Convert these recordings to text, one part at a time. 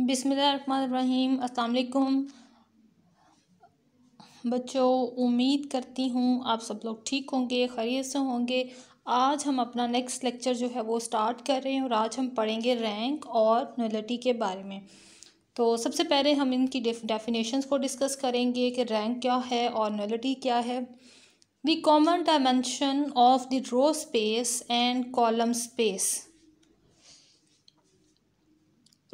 बिसमीम अलकुम बच्चों उम्मीद करती हूँ आप सब लोग ठीक होंगे खैरियत से होंगे आज हम अपना नेक्स्ट लेक्चर जो है वो स्टार्ट कर रहे हैं और आज हम पढ़ेंगे रैंक और नोलिटी के बारे में तो सबसे पहले हम इनकी डेफिनेशंस को डिस्कस करेंगे कि रैंक क्या है और नोलिटी क्या है the common dimension of the row space and column space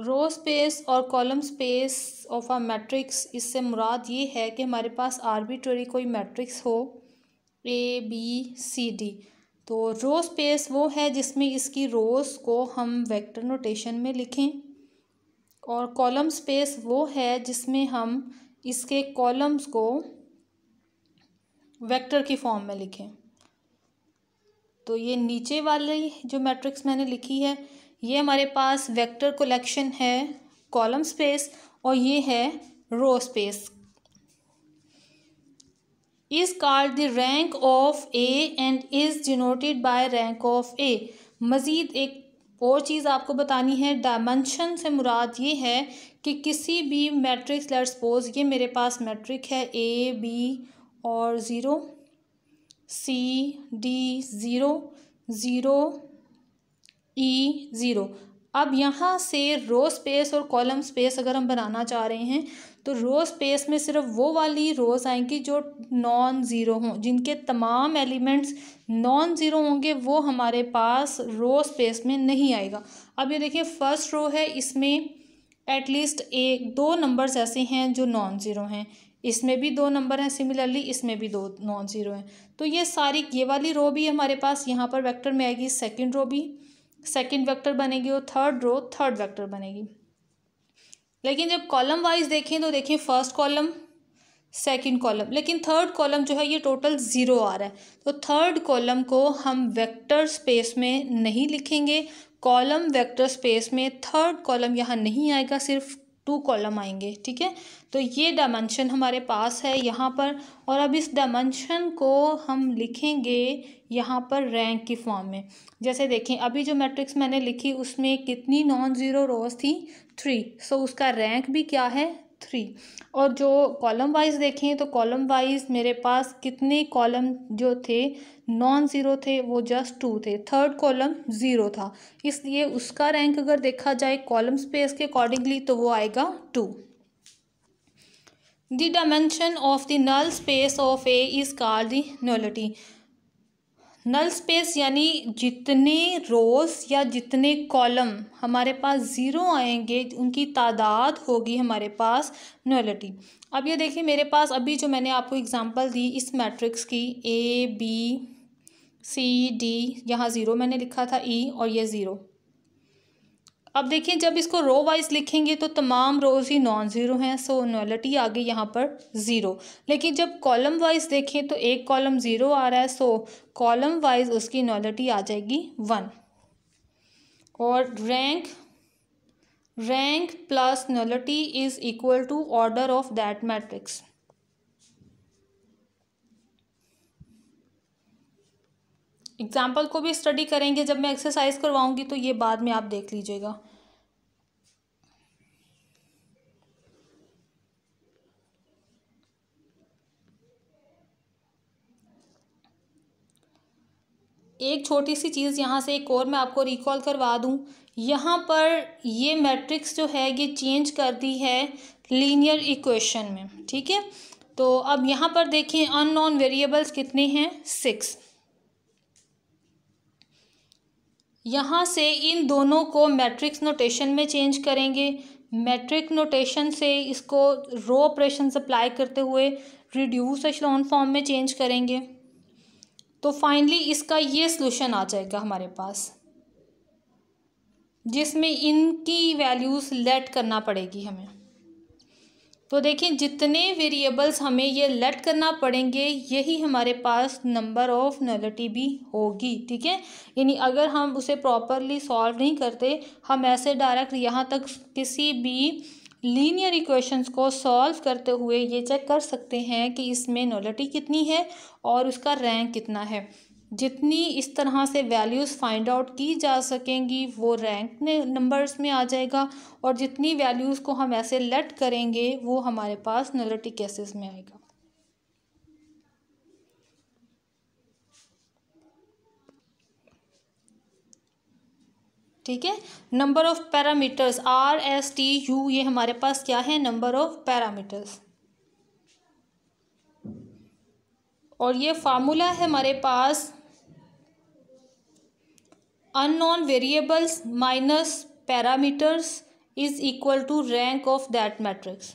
row space और column space of a matrix इससे मुराद ये है कि हमारे पास आर्बिट्ररी कोई मैट्रिक्स हो ए बी सी डी तो रो स्पेस वो है जिसमें इसकी रोज़ को हम वेक्टर नोटेशन में लिखें और कॉलम स्पेस वो है जिसमें हम इसके कॉलम्स को वेक्टर की फॉर्म में लिखें तो ये नीचे वाली जो मैट्रिक्स मैंने लिखी है ये हमारे पास वेक्टर कलेक्शन है कॉलम स्पेस और ये है row space is called the rank of A and is denoted by rank of A मज़ीद एक और चीज़ आपको बतानी है डायमेंशन से मुराद ये है कि किसी भी मैट्रिक्स लेट सपोज ये मेरे पास मैट्रिक है ए बी और zero C D zero zero E e zero अब यहाँ से रो स्पेस और कॉलम स्पेस अगर हम बनाना चाह रहे हैं तो रो स्पेस में सिर्फ वो वाली रोज़ आएंगी जो नॉन ज़ीरो हों जिनके तमाम एलिमेंट्स नॉन ज़ीरो होंगे वो हमारे पास रो स्पेस में नहीं आएगा अब ये देखिए फर्स्ट रो है इसमें एटलीस्ट एक दो नंबर्स ऐसे हैं जो नॉन ज़ीरो हैं इसमें भी दो नंबर हैं सिमिलरली इसमें भी दो नॉन ज़ीरो हैं तो ये सारी ये वाली रो भी हमारे पास यहाँ पर वैक्टर में आएगी सेकेंड रो भी सेकेंड वैक्टर बनेगी और थर्ड रो थर्ड वैक्टर बनेगी लेकिन जब कॉलम वाइज देखें तो देखें फर्स्ट कॉलम सेकंड कॉलम लेकिन थर्ड कॉलम जो है ये टोटल ज़ीरो आ रहा है तो थर्ड कॉलम को हम वेक्टर स्पेस में नहीं लिखेंगे कॉलम वेक्टर स्पेस में थर्ड कॉलम यहाँ नहीं आएगा सिर्फ टू कॉलम आएंगे ठीक है तो ये डायमेंशन हमारे पास है यहाँ पर और अब इस डायमेंशन को हम लिखेंगे यहाँ पर रैंक की फॉर्म में जैसे देखें अभी जो मैट्रिक्स मैंने लिखी उसमें कितनी नॉन ज़ीरो रोज थी थ्री सो उसका रैंक भी क्या है थ्री और जो कॉलम वाइज देखें तो कॉलम वाइज मेरे पास कितने कॉलम जो थे नॉन ज़ीरो थे वो जस्ट टू थे थर्ड कॉलम ज़ीरो था इसलिए उसका रैंक अगर देखा जाए कॉलम स्पेस के अकॉर्डिंगली तो वो आएगा two The dimension of the null space of A is called the nullity. Null space यानी जितने रोज़ या जितने कॉलम हमारे पास ज़ीरो आएंगे उनकी तादाद होगी हमारे पास नोलिटी अब ये देखिए मेरे पास अभी जो मैंने आपको एग्जांपल दी इस मैट्रिक्स की ए बी सी डी यहाँ ज़ीरो मैंने लिखा था ई e, और ये ज़ीरो अब देखिए जब इसको रो वाइज लिखेंगे तो तमाम रोज़ ही नॉन ज़ीरो हैं सो नोलिटी आ गई यहाँ पर ज़ीरो लेकिन जब कॉलम वाइज देखें तो एक कॉलम ज़ीरो आ रहा है सो कॉलम वाइज उसकी नोलिटी आ जाएगी वन और rank rank plus nullity is equal to order of that matrix example को भी स्टडी करेंगे जब मैं एक्सरसाइज करवाऊंगी तो ये बाद में आप देख लीजिएगा एक छोटी सी चीज़ यहाँ से एक और मैं आपको रिकॉल करवा दूँ यहाँ पर ये मैट्रिक्स जो है ये चेंज कर दी है लीनियर इक्वेशन में ठीक है तो अब यहाँ पर देखें अननोन वेरिएबल्स कितने हैं सिक्स यहाँ से इन दोनों को मैट्रिक्स नोटेशन में चेंज करेंगे मैट्रिक नोटेशन से इसको रो ऑपरेशन अप्लाई करते हुए रिड्यूस एशलॉन फॉर्म में चेंज करेंगे तो फाइनली इसका ये सोलूशन आ जाएगा हमारे पास जिसमें इनकी वैल्यूज़ लेट करना पड़ेगी हमें तो देखिए जितने वेरिएबल्स हमें ये लेट करना पड़ेंगे यही हमारे पास नंबर ऑफ नलिटी भी होगी ठीक है यानी अगर हम उसे प्रॉपरली सॉल्व नहीं करते हम ऐसे डायरेक्ट यहाँ तक किसी भी लीनियर इक्वेशंस को सॉल्व करते हुए ये चेक कर सकते हैं कि इसमें नोलिटी कितनी है और उसका रैंक कितना है जितनी इस तरह से वैल्यूज़ फाइंड आउट की जा सकेंगी वो रैंक नंबर्स में आ जाएगा और जितनी वैल्यूज़ को हम ऐसे लेट करेंगे वो हमारे पास नलटी केसेस में आएगा ठीक है number of parameters R S T U ये हमारे पास क्या है नंबर ऑफ पैरामीटर्स और ये फार्मूला है हमारे पास unknown variables minus parameters is equal to rank of that matrix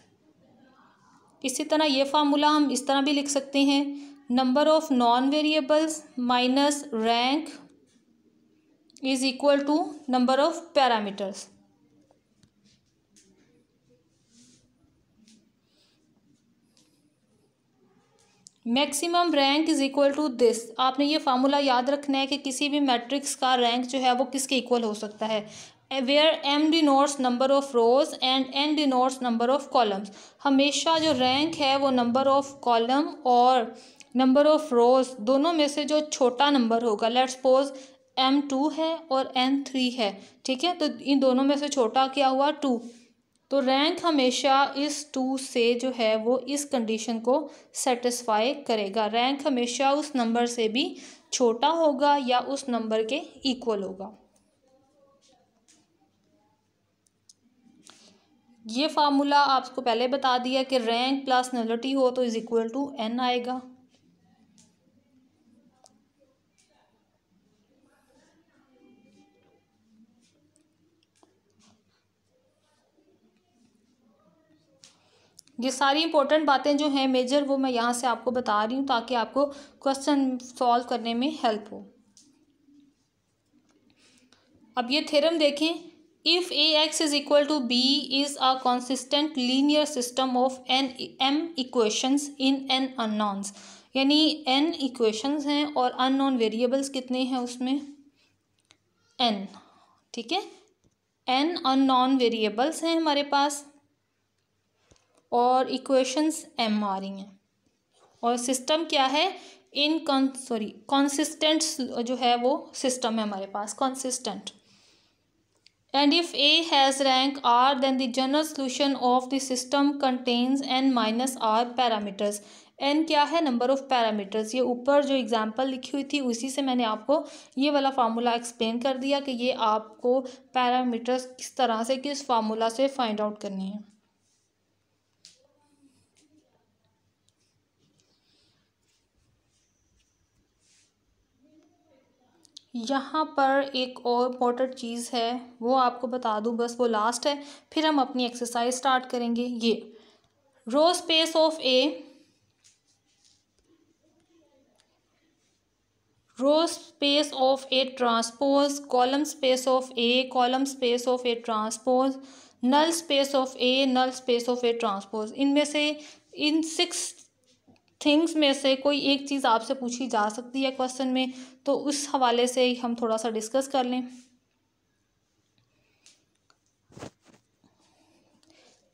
इसी तरह ये फार्मूला हम इस तरह भी लिख सकते हैं number of non variables minus rank is equal to number of parameters maximum rank is equal to this आपने ये फार्मूला याद रखना है कि किसी भी मैट्रिक्स का रैंक जो है वो किसके इक्वल हो सकता है where M denotes number of rows and N denotes number of columns हमेशा जो रैंक है वो नंबर ऑफ कॉलम और नंबर ऑफ रोज दोनों में से जो छोटा नंबर होगा लेट सपोज एम टू है और एन थ्री है ठीक है तो इन दोनों में से छोटा क्या हुआ टू तो रैंक हमेशा इस टू से जो है वो इस कंडीशन को सेटिस्फाई करेगा रैंक हमेशा उस नंबर से भी छोटा होगा या उस नंबर के इक्वल होगा ये फार्मूला आपको पहले बता दिया कि रैंक प्लस नलिटी हो तो इज़ इक्वल टू एन आएगा ये सारी इंपॉर्टेंट बातें जो हैं मेजर वो मैं यहाँ से आपको बता रही हूँ ताकि आपको क्वेश्चन सॉल्व करने में हेल्प हो अब ये थ्योरम देखें if A X is equal to B is a consistent linear system of N M equations in N unknowns यानी एन इक्वेशंस हैं और अननोन वेरिएबल्स कितने हैं उसमें एन ठीक है एन अननोन वेरिएबल्स हैं हमारे पास और इक्वेशंस एम आ रही हैं और सिस्टम क्या है इन कॉन सॉरी कॉन्सिस्टेंट जो है वो सिस्टम है हमारे पास consistent and if A has rank R then the solution of of the system contains n minus r parameters क्या है नंबर ऑफ़ पैरामीटर्स ये ऊपर जो एग्जांपल लिखी हुई थी उसी से मैंने आपको ये वाला फार्मूला एक्सप्लेन कर दिया कि ये आपको पैरामीटर्स किस तरह से किस फार्मूला से फाइंड आउट करनी है यहाँ पर एक और इम्पोर्टेंट चीज़ है वो आपको बता दूँ बस वो लास्ट है फिर हम अपनी एक्सरसाइज स्टार्ट करेंगे ये row space of A row space of A transpose column space of A column space of A transpose null space of A null space of A transpose इनमें से इन सिक्स थिंग्स में से कोई एक चीज़ आपसे पूछी जा सकती है क्वेश्चन में तो उस हवाले से हम थोड़ा सा डिस्कस कर लें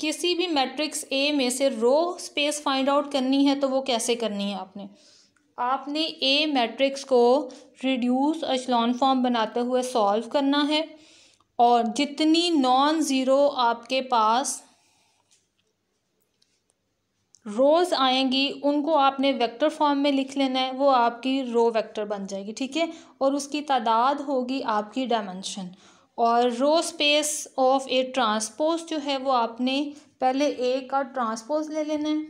किसी भी मैट्रिक्स ए में से रो स्पेस फाइंड आउट करनी है तो वो कैसे करनी है आपने आपने ए मैट्रिक्स को रिड्यूस अचलॉन फॉर्म बनाते हुए सॉल्व करना है और जितनी नॉन ज़ीरो आपके पास रोज़ आएंगी उनको आपने वेक्टर फॉर्म में लिख लेना है वो आपकी रो वेक्टर बन जाएगी ठीक है और उसकी तादाद होगी आपकी डायमेंशन और row space of A transpose जो है वो आपने पहले ए का ट्रांसपोज ले लेना है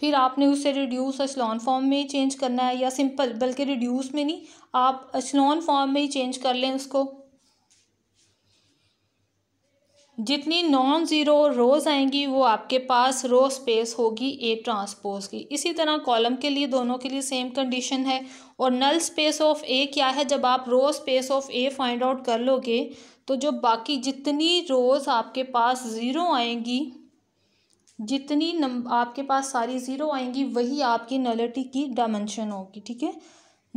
फिर आपने उसे रिड्यूस अचलॉन फॉर्म में चेंज करना है या सिंपल बल्कि रिड्यूस में नहीं आप अचलॉन फॉर्म में ही चेंज कर लें उसको जितनी नॉन ज़ीरो रोज़ आएंगी वो आपके पास रो स्पेस होगी ए ट्रांसपोज की इसी तरह कॉलम के लिए दोनों के लिए सेम कंडीशन है और नल स्पेस ऑफ ए क्या है जब आप row space of A find out कर लोगे तो जो बाकी जितनी रोज़ आपके पास ज़ीरो आएंगी जितनी नंब आपके पास सारी ज़ीरो आएंगी वही आपकी नलिटी की डायमेंशन होगी ठीक है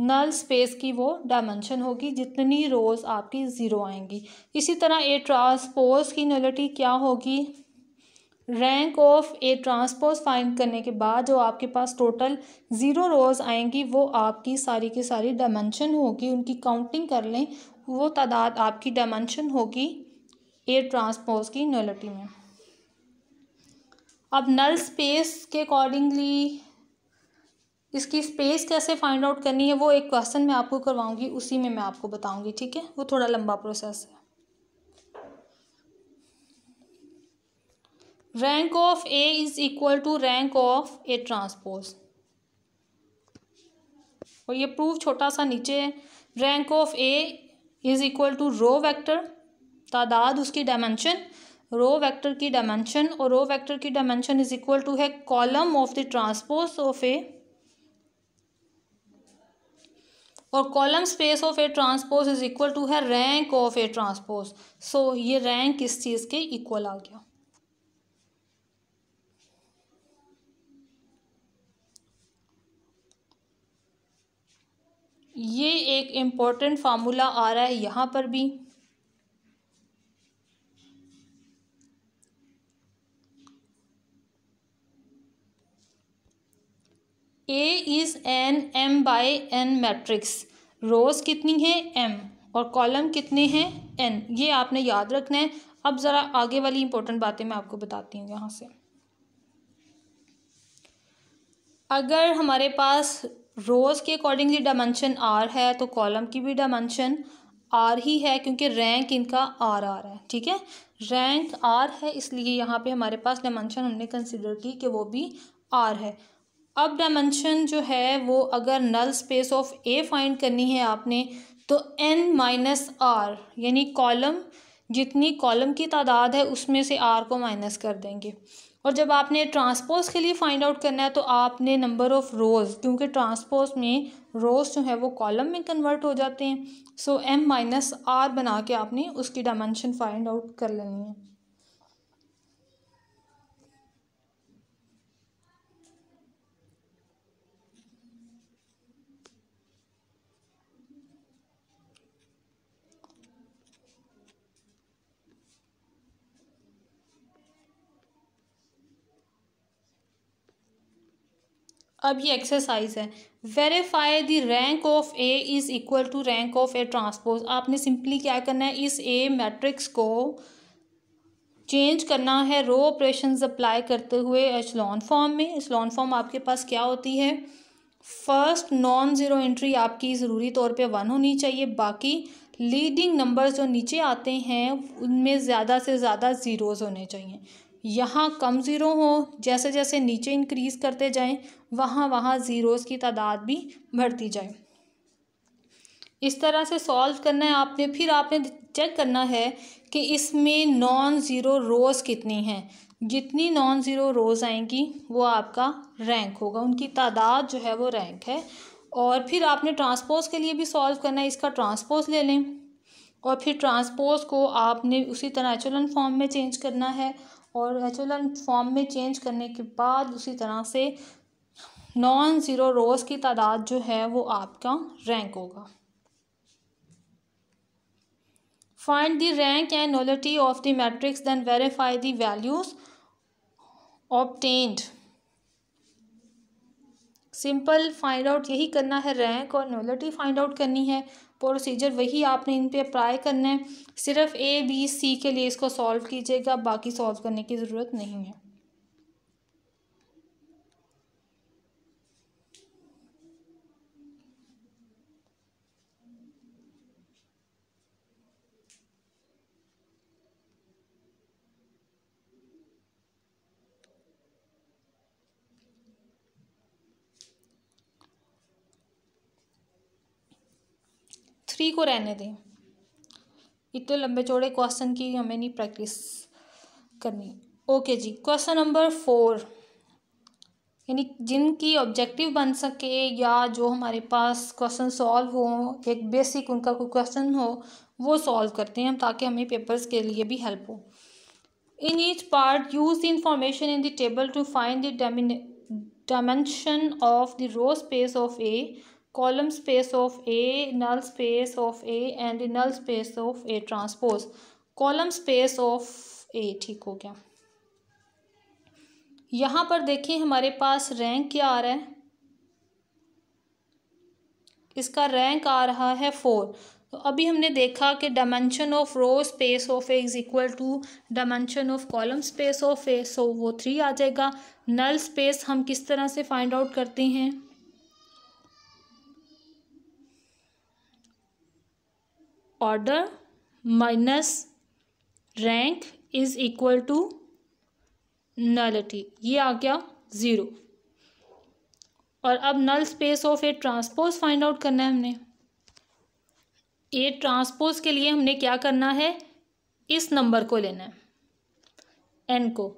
नल स्पेस की वो डायमेंशन होगी जितनी रोज़ आपकी ज़ीरो आएंगी इसी तरह ए ट्रांसपोज की नलिटी क्या होगी rank of A transpose find करने के बाद जो आपके पास टोटल ज़ीरो रोज़ आएंगी वो आपकी सारी की सारी डायमेंशन होगी उनकी काउंटिंग कर लें वो तादाद आपकी डायमेंशन होगी ए ट्रांसपोज की नलिटी में अब नल स्पेस के अकॉर्डिंगली इसकी स्पेस कैसे फाइंड आउट करनी है वो एक क्वेश्चन मैं आपको करवाऊंगी उसी में मैं आपको बताऊंगी ठीक है वो थोड़ा लंबा प्रोसेस है rank of A is equal to rank of A transpose और ये प्रूफ छोटा सा नीचे है rank of A is equal to row vector तादाद उसकी डायमेंशन रो वैक्टर की डायमेंशन और रो वैक्टर की डायमेंशन इज इक्वल टू है column of the transpose of A और column space of A transpose is equal to है rank of A transpose so ये rank किस चीज़ के इक्वल आ गया ये एक इम्पॉर्टेंट फार्मूला आ रहा है यहाँ पर भी N M by N matrix rows कितनी है एम और कॉलम कितने हैं एन ये आपने याद रखना है अब ज़रा आगे वाली इंपॉर्टेंट बातें मैं आपको बताती हूँ यहाँ से अगर हमारे पास रोज़ के अकॉर्डिंगली डायमेंशन आर है तो कॉलम की भी डायमेंशन आर ही है क्योंकि रैंक इनका आर आर है ठीक है रैंक आर है इसलिए यहाँ पे हमारे पास डायमेंशन हमने कंसिडर की कि वो भी आर है अब डायमेंशन जो है वो अगर null space of A find करनी है आपने तो एन माइनस आर यानी कॉलम जितनी कॉलम की तादाद है उसमें से आर को माइनस कर देंगे और जब आपने ट्रांसपोज के लिए फाइंड आउट करना है तो आपने नंबर ऑफ़ रोज़ क्योंकि ट्रांसपोज में रोज़ जो है वो कॉलम में कन्वर्ट हो जाते हैं सो एम माइनस आर बना के आपने उसकी डायमेंशन फाइंड आउट कर लेनी है अब ये एक्सरसाइज है verify the rank of A is equal to rank of A transpose आपने सिंपली क्या करना है इस ए मैट्रिक्स को चेंज करना है रो ऑपरेशन अप्लाई करते हुए एचलॉन फॉर्म में एचलॉन फॉर्म आपके पास क्या होती है फर्स्ट नॉन ज़ीरो एंट्री आपकी ज़रूरी तौर पे वन होनी चाहिए बाकी लीडिंग नंबर्स जो नीचे आते हैं उनमें ज़्यादा से ज़्यादा ज़ीरोज़ होने चाहिए यहाँ कम ज़ीरो हो जैसे जैसे नीचे इंक्रीज़ करते जाएं वहाँ वहाँ ज़ीरोज़ की तादाद भी बढ़ती जाए इस तरह से सॉल्व करना है आपने फिर आपने चेक करना है कि इसमें नॉन ज़ीरो रोज़ कितनी हैं जितनी नॉन ज़ीरो रोज़ आएंगी वो आपका रैंक होगा उनकी तादाद जो है वो रैंक है और फिर आपने ट्रांसपोज के लिए भी सॉल्व करना है इसका ट्रांसपोज ले लें और फिर ट्रांसपोज को आपने उसी तरह एचुलन फॉर्म में चेंज करना है और एचोलन फॉर्म में चेंज करने के बाद उसी तरह से नॉन ज़ीरो रोज़ की तादाद जो है वो आपका रैंक होगा find the rank and nullity of the matrix then verify the values obtained simple find out यही करना है रैंक और नोलिटी फाइंड आउट करनी है प्रोसीजर वही आपने इन पर अप्लाई करना है सिर्फ ए बी सी के लिए इसको सॉल्व कीजिएगा बाकी सॉल्व करने की ज़रूरत नहीं है सी को रहने दें इतने लंबे चौड़े क्वेश्चन की हमें नहीं प्रैक्टिस करनी ओके जी क्वेश्चन नंबर फोर यानी जिनकी ऑब्जेक्टिव बन सके या जो हमारे पास क्वेश्चन सॉल्व हो एक बेसिक उनका कोई क्वेश्चन हो वो सॉल्व करते हैं हम ताकि हमें पेपर्स के लिए भी हेल्प हो in each part use the information in the table to find the dimension of the row space of A column space of A null space of A and null space of A transpose column space of A ठीक हो गया यहाँ पर देखिए हमारे पास rank क्या आ रहा है इसका रैंक आ रहा है फोर तो अभी हमने देखा कि dimension of row space of A is equal to dimension of column space of A so वो थ्री आ जाएगा नल स्पेस हम किस तरह से फाइंड आउट करते हैं order minus rank is equal to nullity ये आ गया ज़ीरो और अब null space of A transpose find out करना है हमने ए ट्रांसपोज के लिए हमने क्या करना है इस नंबर को लेना है एन को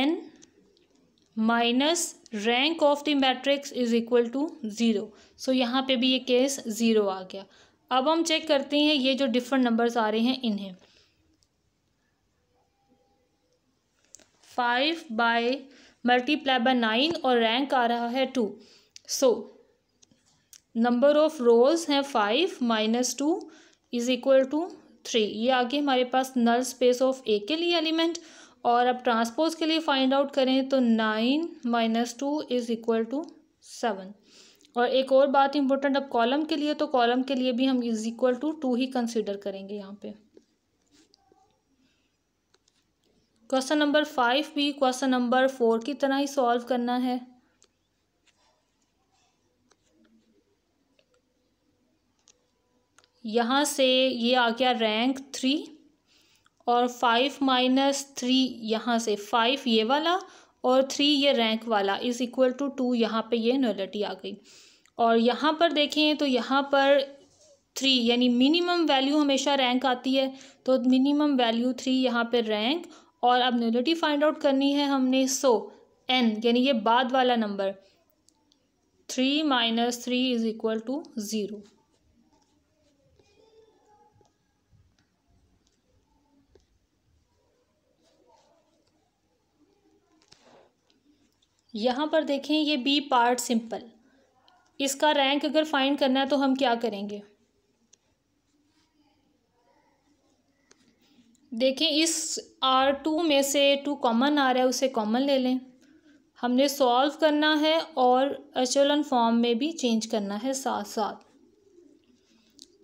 N minus rank of the matrix is equal to zero so यहाँ पे भी ये केस ज़ीरो आ गया अब हम चेक करते हैं ये जो डिफरेंट नंबर्स आ रहे हैं इन्हें five by multiply by nine और रैंक आ रहा है two so number of rows हैं five minus two is equal to three ये आगे हमारे पास नल स्पेस ऑफ ए के लिए एलिमेंट और अब ट्रांसपोज के लिए फाइंड आउट करें तो nine minus two is equal to seven और एक और बात इम्पोर्टेंट अब कॉलम के लिए तो कॉलम के लिए भी हम इज इक्वल टू टू ही कंसिडर करेंगे यहाँ पे क्वेश्चन नंबर फाइव भी क्वेश्चन नंबर फोर की तरह ही सॉल्व करना है यहाँ से ये आ गया रैंक थ्री और फाइव माइनस थ्री यहाँ से फाइव ये वाला और थ्री ये रैंक वाला इज़ इक्वल टू टू यहाँ पे ये नोलिटी आ गई और यहाँ पर देखें तो यहाँ पर थ्री यानी मिनिमम वैल्यू हमेशा रैंक आती है तो मिनिमम वैल्यू थ्री यहाँ पर रैंक और अब नोलिटी फाइंड आउट करनी है हमने सो एन यानी ये बाद वाला number three minus three is equal to zero यहाँ पर देखें ये बी पार्ट सिंपल इसका रैंक अगर फाइंड करना है तो हम क्या करेंगे देखें इस आर टू में से टू कॉमन आ रहा है उसे कॉमन ले लें हमने सॉल्व करना है और अचलन फॉर्म में भी चेंज करना है साथ साथ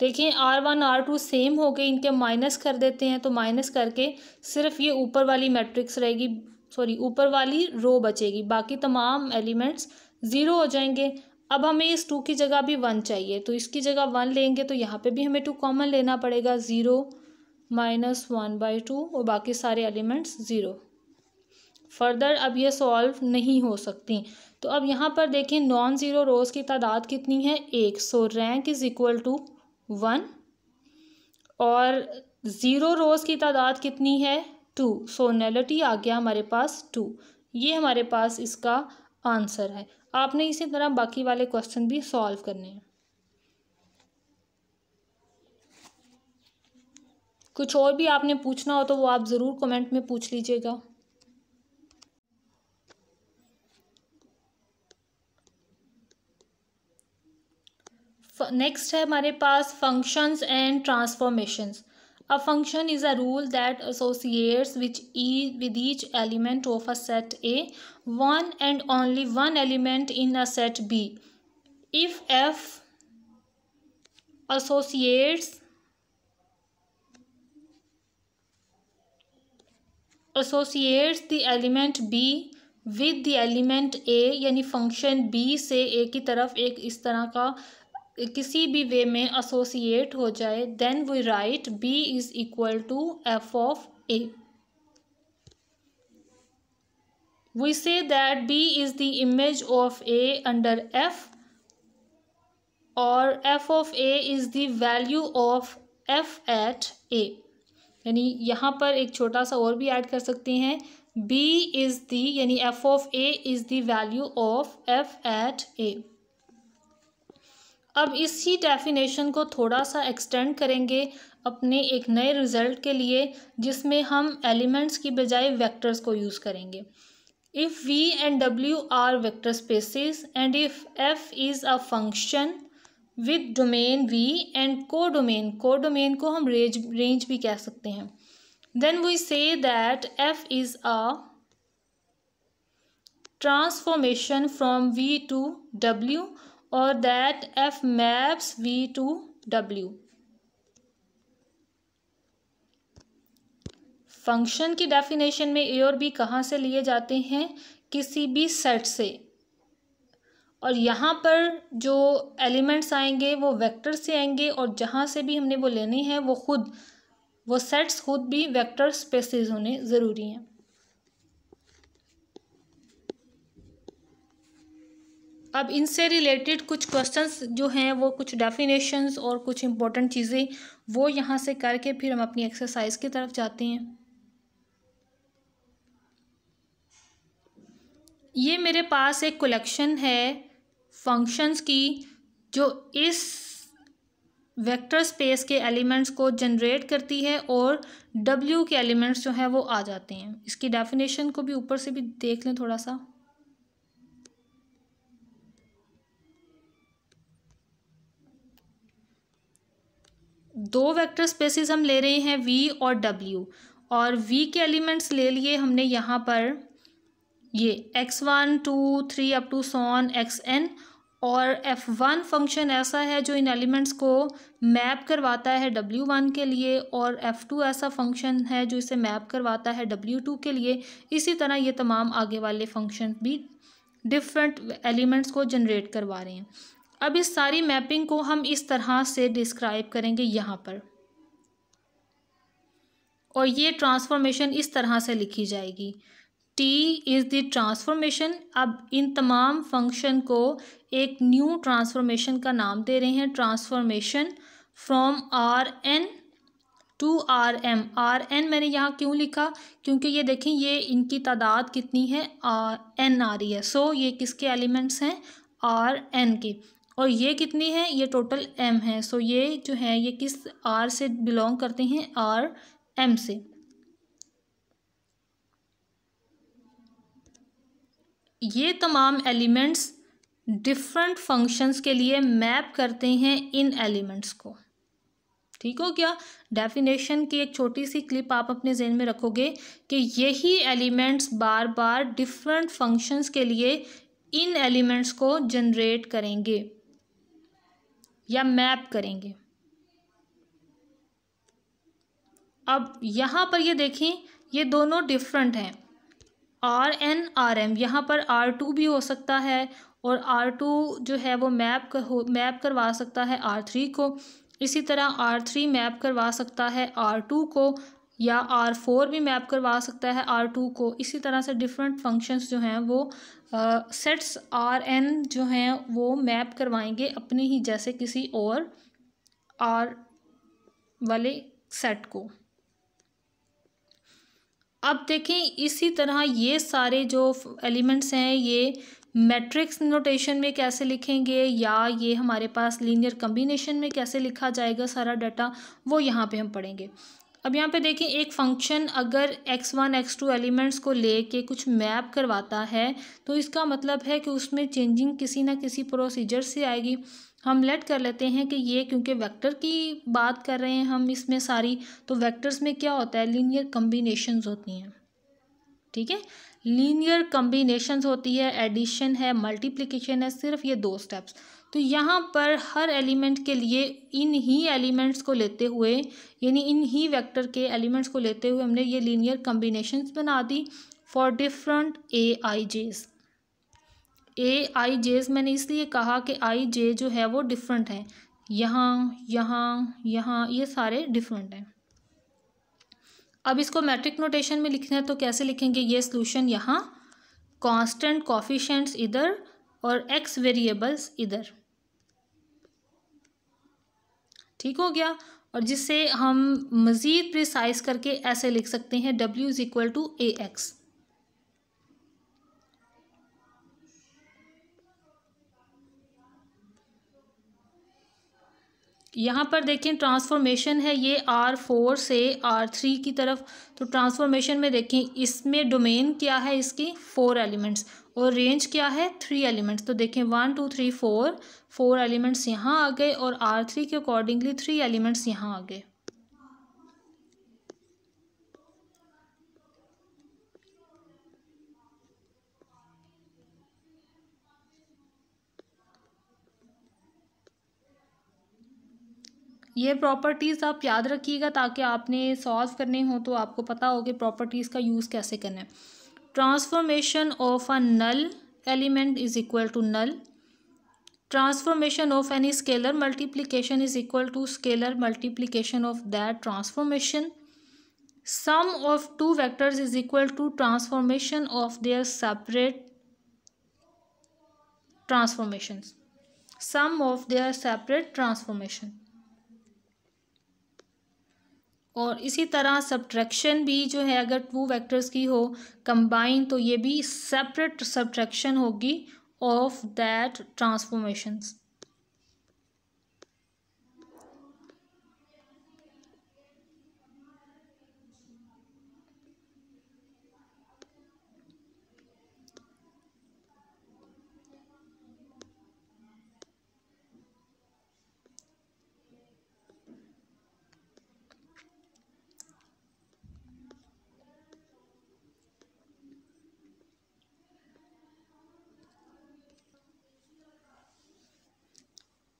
देखें R one R two same हो गए इनके माइनस कर देते हैं तो माइनस करके सिर्फ ये ऊपर वाली मैट्रिक्स रहेगी सॉरी ऊपर वाली रो बचेगी बाकी तमाम एलिमेंट्स ज़ीरो हो जाएंगे अब हमें इस टू की जगह भी वन चाहिए तो इसकी जगह वन लेंगे तो यहाँ पे भी हमें टू कॉमन लेना पड़ेगा zero minus one by two और बाकी सारे एलिमेंट्स ज़ीरो फर्दर अब ये सॉल्व नहीं हो सकती तो अब यहाँ पर देखें नॉन ज़ीरो रोज़ की तादाद कितनी है एक so rank is equal to one और ज़ीरो रोज़ की तादाद कितनी है टू सो नेलिटी आ गया हमारे पास टू ये हमारे पास इसका आंसर है आपने इसी तरह बाकी वाले क्वेश्चन भी सॉल्व करने हैं कुछ और भी आपने पूछना हो तो वो आप ज़रूर कमेंट में पूछ लीजिएगा नेक्स्ट है हमारे पास functions and transformations A function is a rule that associates which e with each element of a set A one and only one element in a set B. If f associates associates the element B with the element A यानी function B से ए की तरफ एक इस तरह का किसी भी वे में असोसिएट हो जाए then we write B is equal to F of A we say that B is the image of A under F और F of A is the value of F at A यानी यहाँ पर एक छोटा सा और भी add कर सकते हैं बी इज़ दी यानी F of A is the value of F at A अब इसी डेफिनेशन को थोड़ा सा एक्सटेंड करेंगे अपने एक नए रिज़ल्ट के लिए जिसमें हम एलिमेंट्स की बजाय वेक्टर्स को यूज़ करेंगे if V and W are vector spaces and if F is a function with domain V and codomain codomain को हम रेंज रेंज भी कह सकते हैं then we say that F is a transformation from V to W और that F maps V to W function की definition में A और बी कहाँ से लिए जाते हैं किसी भी सेट से और यहाँ पर जो एलिमेंट्स आएंगे वो वेक्टर से आएंगे और जहाँ से भी हमने वो लेने हैं वो खुद वो सेट्स खुद भी वेक्टर स्पेसेस होने ज़रूरी हैं अब इनसे रिलेटेड कुछ क्वेश्चंस जो हैं वो कुछ डेफिनेशंस और कुछ इम्पोर्टेंट चीज़ें वो यहाँ से करके फिर हम अपनी एक्सरसाइज की तरफ जाते हैं ये मेरे पास एक कलेक्शन है फंक्शंस की जो इस वेक्टर स्पेस के एलिमेंट्स को जनरेट करती है और डब्ल्यू के एलिमेंट्स जो हैं वो आ जाते हैं इसकी डेफिनेशन को भी ऊपर से भी देख लें थोड़ा सा दो वेक्टर स्पेसिस हम ले रहे हैं वी और डब्ल्यू और वी के एलिमेंट्स ले लिए हमने यहाँ पर ये X one two three up to सॉन एक्स एन और एफ वन फंक्शन ऐसा है जो इन एलिमेंट्स को मैप करवाता है डब्ल्यू वन के लिए और एफ़ टू ऐसा फंक्शन है जो इसे मैप करवाता है डब्ल्यू टू के लिए इसी तरह ये तमाम आगे वाले फंक्शन भी डिफरेंट एलिमेंट्स को जनरेट करवा रहे हैं अब इस सारी मैपिंग को हम इस तरह से डिस्क्राइब करेंगे यहाँ पर और ये ट्रांसफॉर्मेशन इस तरह से लिखी जाएगी टी इज़ द ट्रांसफॉर्मेशन अब इन तमाम फंक्शन को एक न्यू ट्रांसफॉर्मेशन का नाम दे रहे हैं transformation from R N to R M R N मैंने यहाँ क्यों लिखा क्योंकि ये देखें ये इनकी तादाद कितनी है आर एन आ रही है सो so, ये किसके एलिमेंट्स हैं आर एन के और ये कितनी है ये टोटल एम है सो ये जो है ये किस आर से बिलोंग करते हैं आर एम से ये तमाम एलिमेंट्स डिफरेंट फंक्शंस के लिए मैप करते हैं इन एलिमेंट्स को ठीक हो क्या डेफिनेशन की एक छोटी सी क्लिप आप अपने जहन में रखोगे कि यही एलिमेंट्स बार बार डिफरेंट फंक्शंस के लिए इन एलिमेंट्स को जनरेट करेंगे या मैप करेंगे अब यहाँ पर ये देखें ये दोनों डिफरेंट हैं आर एन आर एम यहाँ पर आर टू भी हो सकता है और आर टू जो है वो मैप कर हो मैप करवा सकता है आर थ्री को इसी तरह आर थ्री मैप करवा सकता है आर टू को या आर फोर भी मैप करवा सकता है आर टू को इसी तरह से डिफरेंट फंक्शंस जो हैं वो सेट्स आर एन जो हैं वो मैप करवाएंगे अपने ही जैसे किसी और आर वाले सेट को अब देखें इसी तरह ये सारे जो एलिमेंट्स हैं ये मैट्रिक्स नोटेशन में कैसे लिखेंगे या ये हमारे पास लीनियर कम्बिनेशन में कैसे लिखा जाएगा सारा डाटा वो यहाँ पे हम पढ़ेंगे अब यहाँ पे देखें एक फंक्शन अगर X one x two elements को ले के कुछ मैप करवाता है तो इसका मतलब है कि उसमें चेंजिंग किसी ना किसी प्रोसीजर से आएगी हम लेट कर लेते हैं कि ये क्योंकि वेक्टर की बात कर रहे हैं हम इसमें सारी तो वेक्टर्स में क्या होता है लीनियर कम्बिनेशन होती हैं ठीक है लीनियर कम्बिनेशन होती है एडिशन है मल्टीप्लीकेशन है सिर्फ ये दो स्टेप्स तो यहाँ पर हर एलिमेंट के लिए इन ही एलिमेंट्स को लेते हुए यानी इन ही वेक्टर के एलिमेंट्स को लेते हुए हमने ये लीनियर कम्बिनेशंस बना दी फॉर डिफरेंट ए आई जेज़ ए आई जेज मैंने इसलिए कहा कि आई जे जो है वो डिफरेंट हैं यहाँ यहाँ यहाँ ये सारे डिफरेंट हैं अब इसको मैट्रिक नोटेशन में लिखना है तो कैसे लिखेंगे ये सोल्यूशन यहाँ कांस्टेंट कॉफिशेंट्स इधर और एक्स वेरिएबल्स इधर ठीक हो गया और जिसे हम मज़ीद प्रिसाइज करके ऐसे लिख सकते हैं W is equal to A X यहाँ पर देखें ट्रांसफॉर्मेशन है ये आर फोर से आर थ्री की तरफ तो ट्रांसफॉर्मेशन में देखें इसमें डोमेन क्या है इसकी फ़ोर एलिमेंट्स और रेंज क्या है थ्री एलिमेंट्स तो देखें one two three four four elements यहाँ आ गए और आर थ्री के अकॉर्डिंगली थ्री एलिमेंट्स यहाँ आ गए ये प्रॉपर्टीज़ आप याद रखिएगा ताकि आपने सॉल्व करने हो तो आपको पता हो कि प्रॉपर्टीज़ का यूज़ कैसे करना है transformation of a null element is equal to null transformation of any scalar multiplication is equal to scalar multiplication of that transformation sum of two vectors is equal to transformation of their separate transformations sum of their separate transformation और इसी तरह subtraction भी जो है अगर two vectors की हो combine तो ये भी सेपरेट सब्ट्रैक्शन होगी of that transformations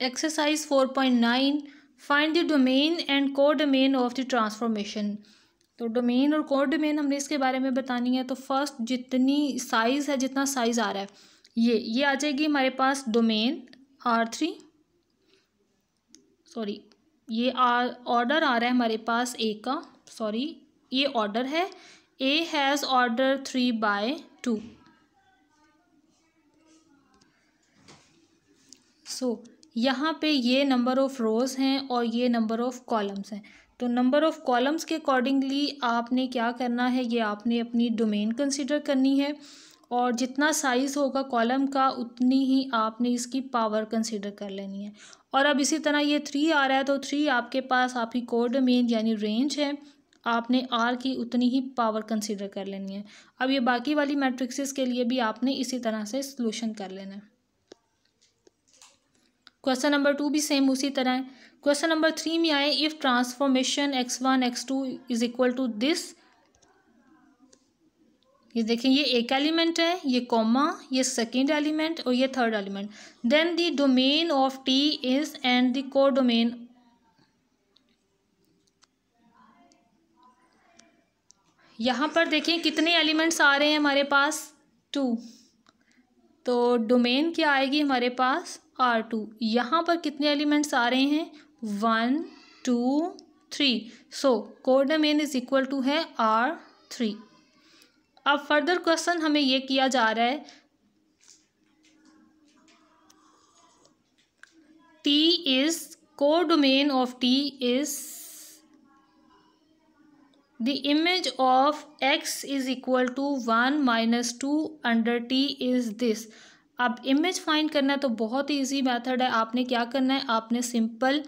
exercise 4.9 find the domain and codomain of the transformation तो डोमेन और कोर डोमेन हमने इसके बारे में बतानी है तो फर्स्ट जितनी साइज़ है जितना साइज़ आ रहा है ये ये आ जाएगी हमारे पास डोमेन आर थ्री सॉरी ये ऑर्डर आ रहा है हमारे पास ए का सॉरी ये ऑर्डर है A has order three by two so यहाँ पे ये नंबर ऑफ़ रोज़ हैं और ये नंबर ऑफ़ कॉलम्स हैं तो नंबर ऑफ़ कॉलम्स के अकॉर्डिंगली आपने क्या करना है ये आपने अपनी डोमेन कंसिडर करनी है और जितना साइज़ होगा कॉलम का उतनी ही आपने इसकी पावर कंसिडर कर लेनी है और अब इसी तरह ये थ्री आ रहा है तो थ्री आपके पास आपकी कोर डोमेन यानी रेंज है आपने आर की उतनी ही पावर कंसिडर कर लेनी है अब ये बाकी वाली मैट्रिक्सिस के लिए भी आपने इसी तरह से सलूशन कर लेना है क्वेश्चन नंबर टू भी सेम उसी तरह है क्वेश्चन नंबर थ्री में आए if transformation X one x two is equal to this ये देखें ये एक एलिमेंट है ये कॉमा ये सेकेंड एलिमेंट और ये third element then the domain of T is and the codomain यहाँ पर देखें कितने एलिमेंट्स आ रहे हैं हमारे पास टू तो डोमेन क्या आएगी हमारे पास आर टू यहाँ पर कितने एलिमेंट्स आ रहे हैं one two three so codomain is equal to है आर थ्री अब फर्दर क्वेश्चन हमें ये किया जा रहा है T is codomain of T is the image of x is equal to one minus two under t is this अब image find करना है तो बहुत ही ईजी मैथड है आपने क्या करना है आपने सिंपल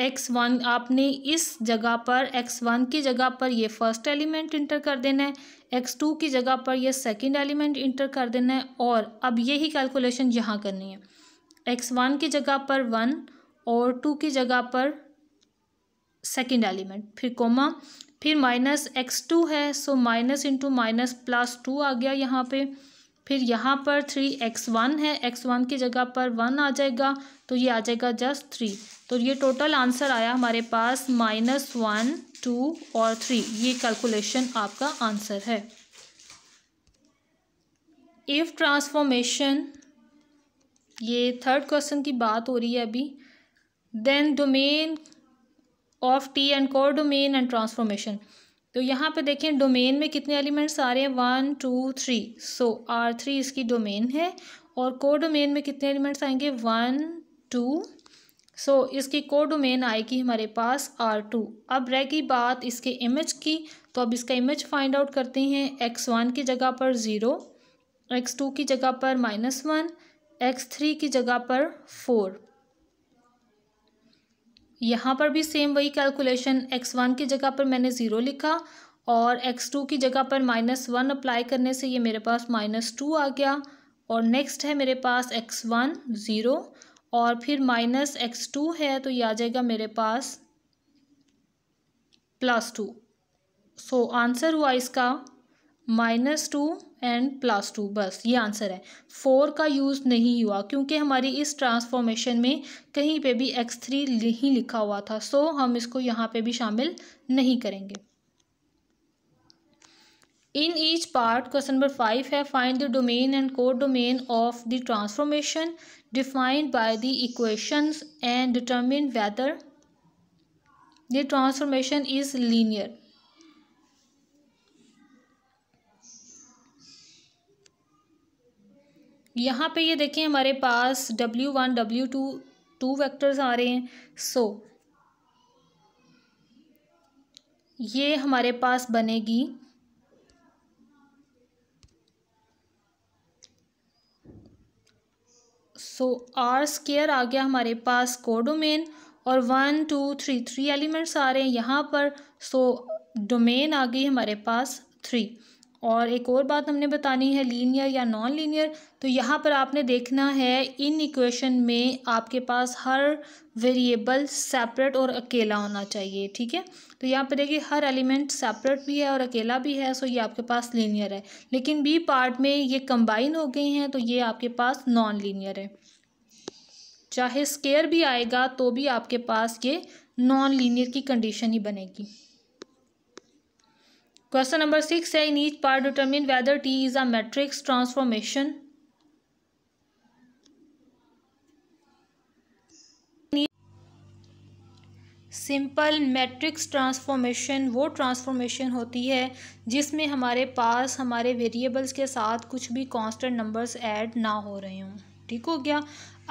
एक्स वन आपने इस जगह पर एक्स वन की जगह पर ये फर्स्ट एलिमेंट इंटर कर देना है एक्स टू की जगह पर ये सेकंड एलिमेंट इंटर कर देना है और अब यही कैलकुलेशन यहाँ करनी है एक्स वन की जगह पर वन और टू की जगह पर सेकंड एलिमेंट फिर कोमा फिर माइनस एक्स टू है so minus into minus plus two आ गया यहाँ पर फिर यहाँ पर थ्री एक्स वन है एक्स वन की जगह पर वन आ जाएगा तो ये आ जाएगा जस्ट थ्री तो ये टोटल आंसर आया हमारे पास माइनस वन टू और थ्री ये कैलकुलेशन आपका आंसर है इफ़ ट्रांसफॉर्मेशन ये थर्ड क्वेश्चन की बात हो रही है अभी then domain of T and codomain and transformation तो यहाँ पे देखें डोमेन में कितने एलिमेंट्स आ रहे हैं one two three so R three इसकी डोमेन है और को डोमेन में कितने एलिमेंट्स आएंगे वन टू सो इसकी को डोमेन आएगी हमारे पास आर टू अब रह गई बात इसके इमेज की तो अब इसका इमेज फाइंड आउट करते हैं एक्स वन की जगह पर ज़ीरो एक्स टू की जगह पर माइनस वन एक्स थ्री की जगह पर फोर यहाँ पर भी सेम वही कैलकुलेशन एक्स वन की जगह पर मैंने ज़ीरो लिखा और एक्स टू की जगह पर माइनस वन अप्लाई करने से ये मेरे पास माइनस टू आ गया और नेक्स्ट है मेरे पास एक्स वन ज़ीरो और फिर माइनस एक्स टू है तो ये आ जाएगा मेरे पास प्लस टू सो आंसर हुआ इसका minus two and plus two बस ये आंसर है फोर का यूज़ नहीं हुआ क्योंकि हमारी इस ट्रांसफॉर्मेशन में कहीं पे भी एक्स थ्री नहीं लिखा हुआ था सो so हम इसको यहाँ पे भी शामिल नहीं करेंगे in each part question number five है find the domain and codomain of the transformation defined by the equations and determine whether the transformation is linear यहाँ पे ये देखें हमारे पास W one W two two vectors आ रहे हैं सो so, ये हमारे पास बनेगी सो आर स्केयर आ गया हमारे पास कोडोमेन और one two three three elements आ रहे हैं यहाँ पर सो so, डोमेन आ गई हमारे पास थ्री और एक और बात हमने बतानी है लीनियर या नॉन लीनियर तो यहाँ पर आपने देखना है इन इक्वेशन में आपके पास हर वेरिएबल सेपरेट और अकेला होना चाहिए ठीक है तो यहाँ पर देखिए हर एलिमेंट सेपरेट भी है और अकेला भी है सो ये आपके पास लीनियर है लेकिन बी पार्ट में ये कंबाइन हो गए हैं तो ये आपके पास नॉन लीनियर है चाहे स्केयर भी आएगा तो भी आपके पास ये नॉन लीनियर की कंडीशन ही बनेगी क्वेश्चन नंबर सिक्स है in each part determine whether T is a matrix transformation simple matrix transformation वो ट्रांसफॉर्मेशन होती है जिसमें हमारे पास हमारे वेरिएबल्स के साथ कुछ भी कांस्टेंट नंबर्स ऐड ना हो रहे हों ठीक हो गया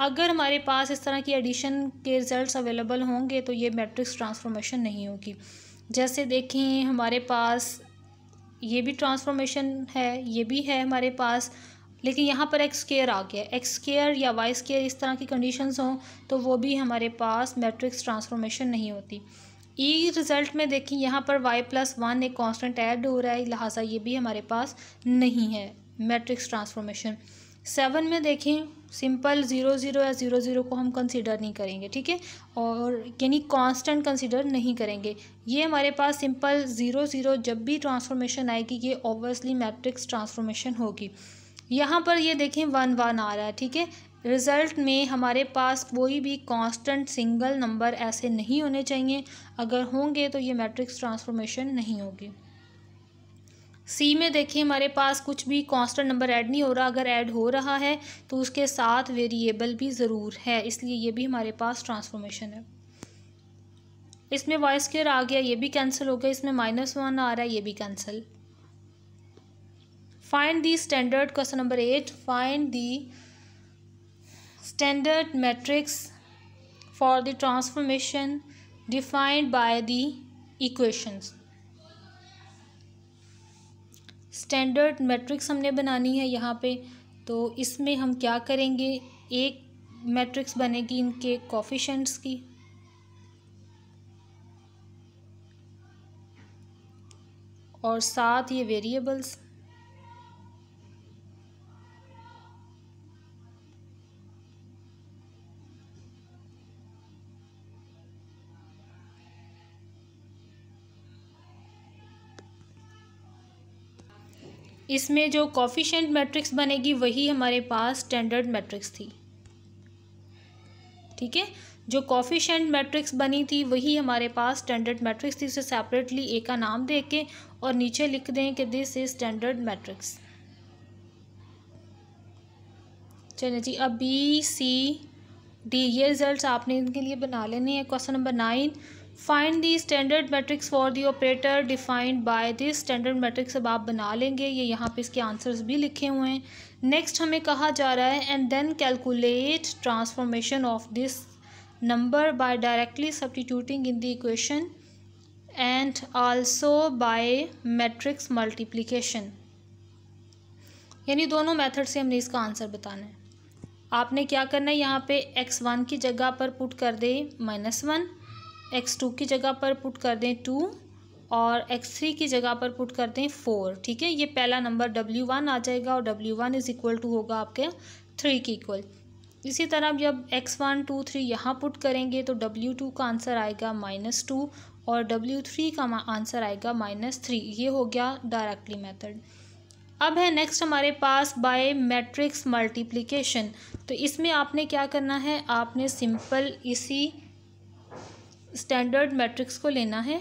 अगर हमारे पास इस तरह की एडिशन के रिजल्ट्स अवेलेबल होंगे तो ये मैट्रिक्स ट्रांसफॉर्मेशन नहीं होगी जैसे देखें हमारे पास ये भी ट्रांसफॉर्मेशन है ये भी है हमारे पास लेकिन यहाँ पर एक्स केयर आ गया एक्स केयर या वाई स्केयर इस तरह की कंडीशन हों तो वो भी हमारे पास मैट्रिक्स ट्रांसफॉर्मेशन नहीं होती ई e रिज़ल्ट में देखें यहाँ पर y प्लस वन एक कांस्टेंट ऐड हो रहा है लिहाजा ये भी हमारे पास नहीं है मैट्रिक्स ट्रांसफॉर्मेशन सेवन में देखें सिंपल ज़ीरो ज़ीरो या ज़ीरो ज़ीरो को हम कंसीडर नहीं करेंगे ठीक है और यानी कांस्टेंट कंसीडर नहीं करेंगे ये हमारे पास सिंपल ज़ीरो ज़ीरो जब भी ट्रांसफॉर्मेशन आएगी ये ऑब्वियसली मैट्रिक्स ट्रांसफॉर्मेशन होगी यहाँ पर ये देखें वन वन आ रहा है ठीक है रिज़ल्ट में हमारे पास कोई भी कांस्टेंट सिंगल नंबर ऐसे नहीं होने चाहिए अगर होंगे तो ये मैट्रिक्स ट्रांसफॉर्मेशन नहीं होगी सी में देखिए हमारे पास कुछ भी कांस्टेंट नंबर ऐड नहीं हो रहा अगर ऐड हो रहा है तो उसके साथ वेरिएबल भी ज़रूर है इसलिए ये भी हमारे पास ट्रांसफॉर्मेशन है इसमें वाई स्क्र आ गया ये भी कैंसिल हो गया इसमें माइनस वन आ रहा है ये भी cancel find the standard question number eight find the standard matrix for the transformation defined by the equations standard matrix हमने बनानी है यहाँ पे तो इसमें हम क्या करेंगे एक मैट्रिक्स बनेगी इनके कॉफिशेंट्स की और साथ ये वेरिएबल्स इसमें जो कॉफिशेंट मैट्रिक्स बनेगी वही हमारे पास स्टैंडर्ड मैट्रिक्स थी ठीक है जो कॉफिशेंट मैट्रिक्स बनी थी वही हमारे पास स्टैंडर्ड मैट्रिक्स थी उसे सेपरेटली ए का नाम दे के और नीचे लिख दें कि दिस इज स्टैंडर्ड मैट्रिक्स चलिए जी अब बी सी डी ये रिजल्ट आपने इनके लिए बना लेने हैं question number nine find the standard matrix for the operator defined by this standard matrix अब आप बना लेंगे ये यहाँ पे इसके आंसर्स भी लिखे हुए हैं नेक्स्ट हमें कहा जा रहा है and then calculate transformation of this number by directly substituting in the equation and also by matrix multiplication यानी दोनों मेथड से हमने इसका आंसर बताना है आपने क्या करना है यहाँ पे x1 की जगह पर पुट कर दे माइनस वन एक्स टू की जगह पर पुट कर दें टू और एक्स थ्री की जगह पर पुट कर दें फोर ठीक है ये पहला नंबर डब्ल्यू वन आ जाएगा और डब्ल्यू वन इज़ इक्वल टू होगा आपके थ्री के इक्वल इसी तरह जब एक्स वन टू थ्री यहाँ पुट करेंगे तो डब्ल्यू टू का आंसर आएगा माइनस टू और डब्ल्यू थ्री का आंसर आएगा माइनस थ्री ये हो गया डायरेक्टली मेथड अब है नेक्स्ट हमारे पास बाय मैट्रिक्स मल्टीप्लिकेशन तो इसमें आपने क्या करना है आपने सिंपल इसी स्टैंडर्ड मैट्रिक्स को लेना है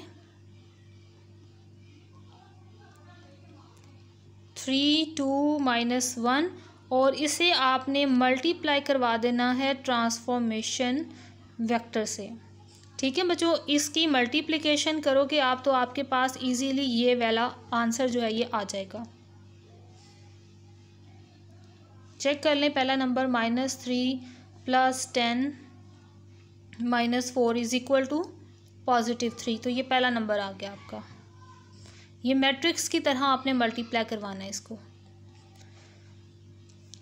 थ्री टू माइनस वन और इसे आपने मल्टीप्लाई करवा देना है ट्रांसफॉर्मेशन वेक्टर से ठीक है बच्चों इसकी मल्टीप्लिकेशन करोगे आप तो आपके पास इजीली ये वाला आंसर जो है ये आ जाएगा चेक कर लें पहला number minus three plus ten minus four is equal to positive three तो ये पहला नंबर आ गया आपका ये मैट्रिक्स की तरह आपने मल्टीप्लाई करवाना है इसको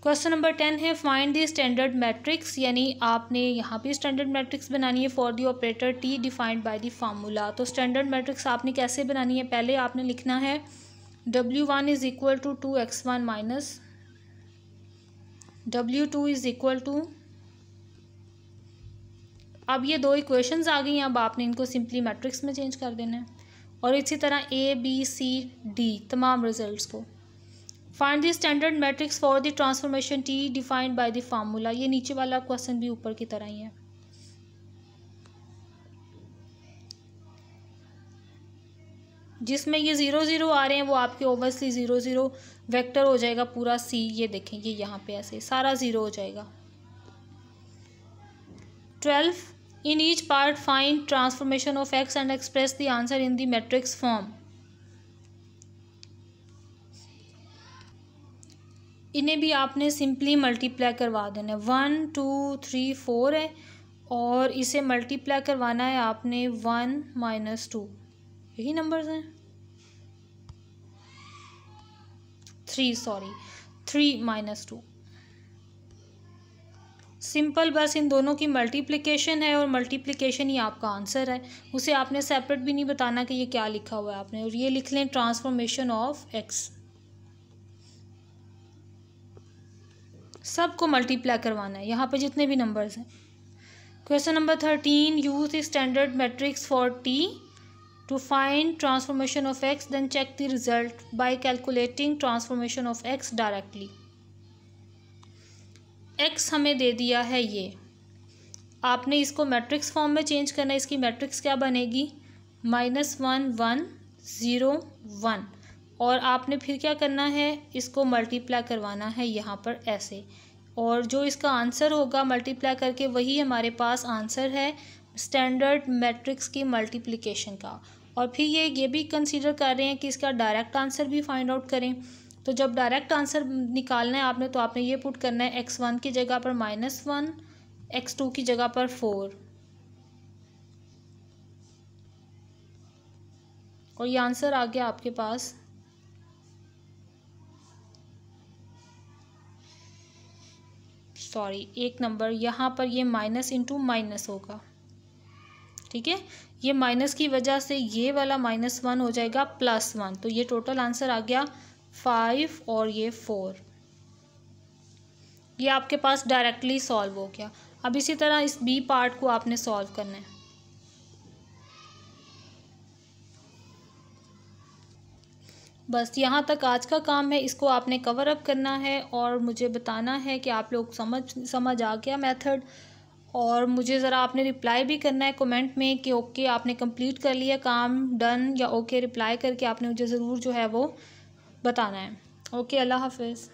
क्वेश्चन नंबर टेन है फाइंड दी स्टैंडर्ड मैट्रिक्स यानी आपने यहाँ पे स्टैंडर्ड मैट्रिक्स बनानी है for the operator T defined by the formula तो स्टैंडर्ड मैट्रिक्स आपने कैसे बनानी है पहले आपने लिखना है W one is equal to two X one minus W two is equal to अब ये दो इक्वेशंस आ गई अब आपने इनको सिंपली मैट्रिक्स में चेंज कर देना है और इसी तरह ए बी सी डी तमाम रिजल्ट्स को find the standard matrix for the transformation T defined by the formula ये नीचे वाला क्वेश्चन भी ऊपर की तरह ही है जिसमें ये ज़ीरो ज़ीरो आ रहे हैं वो आपके ओबियसली ज़ीरो ज़ीरो वेक्टर हो जाएगा पूरा सी ये देखें ये यहाँ पे ऐसे सारा ज़ीरो हो जाएगा twelve in each part find transformation of x and express the answer in the matrix form इन्हें भी आपने सिंपली मल्टीप्लाई करवा देना है वन टू थ्री फोर है और इसे मल्टीप्लाई करवाना है आपने वन माइनस टू यही नंबर्स हैं three sorry three minus two simple बस इन दोनों की मल्टीप्लिकेशन है और मल्टीप्लिकेशन ही आपका आंसर है उसे आपने सेपरेट भी नहीं बताना कि ये क्या लिखा हुआ है आपने और ये लिख लें ट्रांसफॉर्मेशन ऑफ एक्स सबको मल्टीप्लाई करवाना है यहाँ पर जितने भी नंबर्स हैं question number thirteen use standard matrix for T to find transformation of x then check the result by calculating transformation of x directly x हमें दे दिया है ये आपने इसको मैट्रिक्स फॉर्म में चेंज करना है इसकी मैट्रिक्स क्या बनेगी minus one one zero one और आपने फिर क्या करना है इसको मल्टीप्लाई करवाना है यहाँ पर ऐसे और जो इसका आंसर होगा मल्टीप्लाई करके वही हमारे पास आंसर है स्टैंडर्ड मैट्रिक्स की मल्टीप्लिकेशन का और फिर ये ये भी कंसीडर कर रहे हैं कि इसका डायरेक्ट आंसर भी फाइंड आउट करें तो जब डायरेक्ट आंसर निकालना है आपने तो आपने ये पुट करना है एक्स वन की जगह पर माइनस वन एक्स टू की जगह पर फोर और ये आंसर आ गया आपके पास सॉरी एक नंबर यहाँ पर ये माइनस इंटू माइनस होगा ठीक है ये माइनस की वजह से ये वाला माइनस वन हो जाएगा प्लस वन तो ये टोटल आंसर आ गया फाइव और ये फोर ये आपके पास डायरेक्टली सॉल्व हो गया अब इसी तरह इस बी पार्ट को आपने सॉल्व करना है बस यहाँ तक आज का काम है इसको आपने कवर अप करना है और मुझे बताना है कि आप लोग समझ समझ आ गया मेथड और मुझे ज़रा आपने रिप्लाई भी करना है कमेंट में कि ओके आपने कंप्लीट कर लिया काम डन या ओके रिप्लाई करके आपने मुझे ज़रूर जो है वो बताना है ओके अल्लाह हाफ़िज़